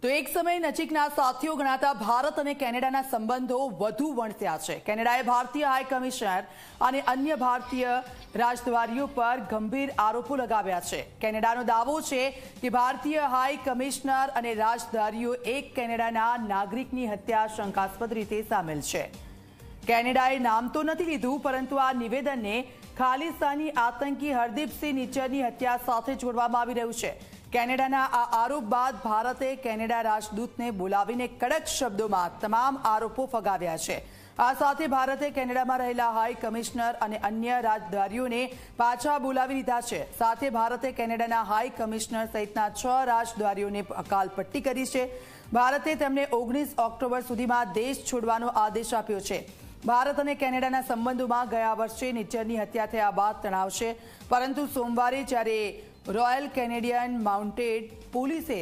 તો એક સમય નજીકના સાથીઓ ગણાતા ભારત અને કેનેડાના સંબંધો વધુ વણસ્યા છે કેનેડાએ ભારતીય હાઈ કમિશનર અને અન્ય ભારતીય રાજદ્વારીઓ પર ગંભીર આરોપો લગાવ્યા છે કેનેડાનો દાવો છે કે ભારતીય હાઈ કમિશનર અને રાજદ્વારીઓ એક કેનેડાના નાગરિકની હત્યા શંકાસ્પદ રીતે સામેલ છે કેનેડાએ નામ તો નથી લીધું પરંતુ આ નિવેદનને ખાલિસ્તાની આતંકી હરદીપસિંહ નીચરની હત્યા સાથે જોડવામાં આવી રહ્યું છે કેનેડાના આ આરોપ બાદ ભારતે કેનેડા રાજદૂતને બોલાવીને કડક શબ્દોમાં તમામ આરોપો ફગાવ્યા છે આ સાથે ભારતે કેનેડામાં રહેલા હાઈ કમિશનર અને અન્ય રાજદ્વારીઓને પાછા બોલાવી લીધા છે સાથે ભારતે કેનેડાના હાઈ કમિશનર સહિતના છ રાજદ્વારીઓને હકાલપટ્ટી કરી છે ભારતે તેમને ઓગણીસ ઓક્ટોબર સુધીમાં દેશ છોડવાનો આદેશ આપ્યો છે ભારત અને કેનેડાના સંબંધોમાં ગયા વર્ષે નિચ્ચરની હત્યા થયા બાદ તણાવ છે પરંતુ સોમવારે જ્યારે रॉयल कैनेडियन माउंटेड पुलिसે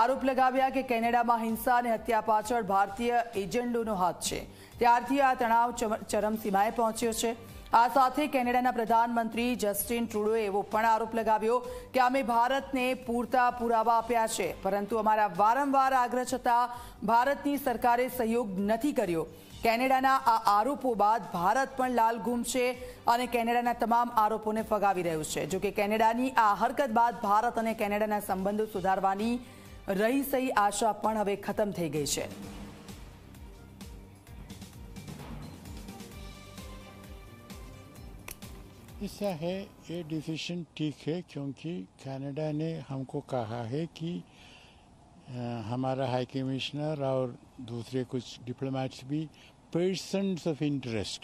આરોપ લગાવ્યા કે કેનેડામાં हिंसा અને હત્યા પાછળ ભારતીય એજન્ડાનો હાથ છે ત્યારથી આ તણાવ ચરમસીમાએ પહોંચ્યો છે આ સાથે કેનેડાના પ્રધાનમંત્રી જસ્ટિન ટ્રુડોએ એવો પણ આરોપ લગાવ્યો કે અમે ભારતને પૂરતા પુરાવા આપ્યા છે પરંતુ અમારા વારંવાર આગ્રહ છતાં ભારતની સરકારે સહયોગ નથી કર્યો કેનેડાના આ આરોપો બાદ ભારત પણ લાલઘૂમ છે અને કેનેડાના તમામ આરોપોને ફગાવી રહ્યું છે જોકે કેનેડાની આ હરકત બાદ ભારત અને કેનેડાના સંબંધો સુધારવાની રહી સહી આશા પણ હવે ખતમ થઈ ગઈ છે ऐसा है ये डिसीशन ठीक है क्योंकि कनाडा ने हमको कहा है कि हमारा हाई कमिश्नर और दूसरे कुछ डिप्लोमेट्स भी person of interest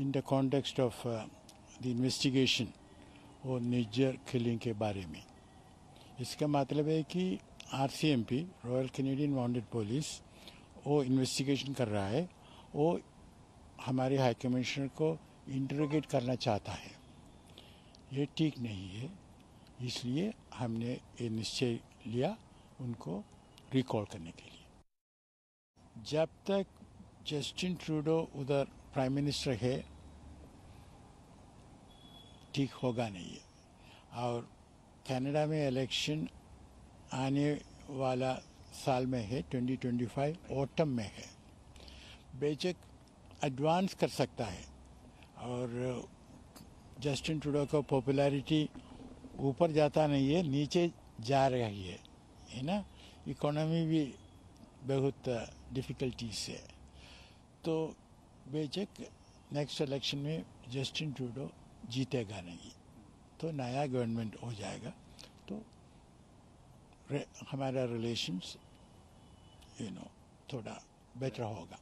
in the context of the investigation और निजर किलिंग के बारे में इसका मतलब है कि R C M P royal Canadian mounted police वो इन्वेस्टिगेशन कर रहा है वो हमारे हाई कमिश्नर को इंटरोगेट करना चाहता है ये ठीक नहीं है इसलिए हमने ये निश्चय लिया उनको रिकॉल करने के लिए जब तक जस्टिन ट्रूडो उधर प्राइम मिनिस्टर है ठीक होगा नहीं है और कनाडा में इलेक्शन आने वाला साल में है 2025 ट्वेंटी में है बेचक एडवांस कर सकता है और जस्टिन टूडो का पॉपुलैरिटी ऊपर जाता नहीं है नीचे जा रही है है ना इकोनॉमी भी बहुत डिफिकल्टीज है तो बेचक नेक्स्ट इलेक्शन में जस्टिन टूडो जीतेगा नहीं तो नया गवर्नमेंट हो जाएगा तो हमारा रिलेशंस यू नो थोड़ा बेटर होगा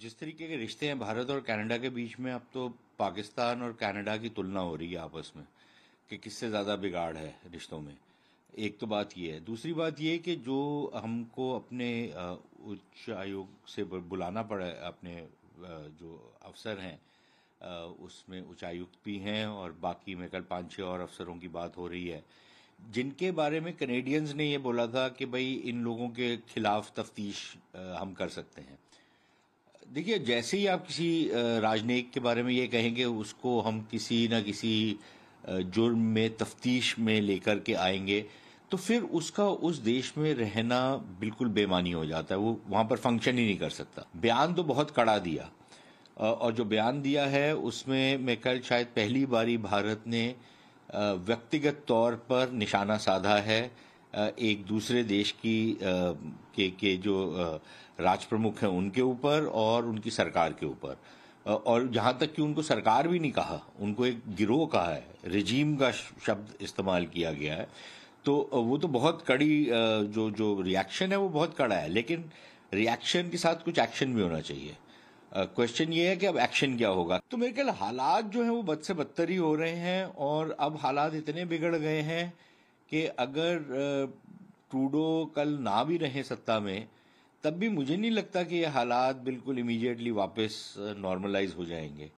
जिस तरीके के रिश्ते हैं भारत और कनाडा के बीच में अब तो पाकिस्तान और कनाडा की तुलना हो रही है आपस में कि किससे ज़्यादा बिगाड़ है रिश्तों में एक तो बात यह है दूसरी बात यह कि जो हमको अपने उच्च आयोग से बुलाना पड़ा अपने जो अफसर हैं उसमें उच्चायुक्त भी हैं और बाकी में कल पाँच छः और अफसरों की बात हो रही है जिनके बारे में कनेडियंस ने यह बोला था कि भाई इन लोगों के खिलाफ तफ्तीश हम कर सकते हैं देखिए जैसे ही आप किसी राजनयिक के बारे में ये कहेंगे उसको हम किसी न किसी जुर्म में तफ्तीश में लेकर के आएंगे तो फिर उसका उस देश में रहना बिल्कुल बेमानी हो जाता है वो वहां पर फंक्शन ही नहीं कर सकता बयान तो बहुत कड़ा दिया और जो बयान दिया है उसमें मैं कल शायद पहली बारी भारत ने व्यक्तिगत तौर पर निशाना साधा है एक दूसरे देश की के के जो राज प्रमुख हैं उनके ऊपर और उनकी सरकार के ऊपर और जहां तक कि उनको सरकार भी नहीं कहा उनको एक गिरोह कहा है रिजीम का शब्द इस्तेमाल किया गया है तो वो तो बहुत कड़ी जो जो रिएक्शन है वो बहुत कड़ा है लेकिन रिएक्शन के साथ कुछ एक्शन भी होना चाहिए क्वेश्चन ये है कि अब एक्शन क्या होगा तो मेरे ख्याल हालात जो है वो बद से बदतर ही हो रहे हैं और अब हालात इतने बिगड़ गए हैं कि अगर ट्रूडो कल ना भी रहे सत्ता में तब भी मुझे नहीं लगता कि ये हालात बिल्कुल इमीडिएटली वापस नॉर्मलाइज हो जाएंगे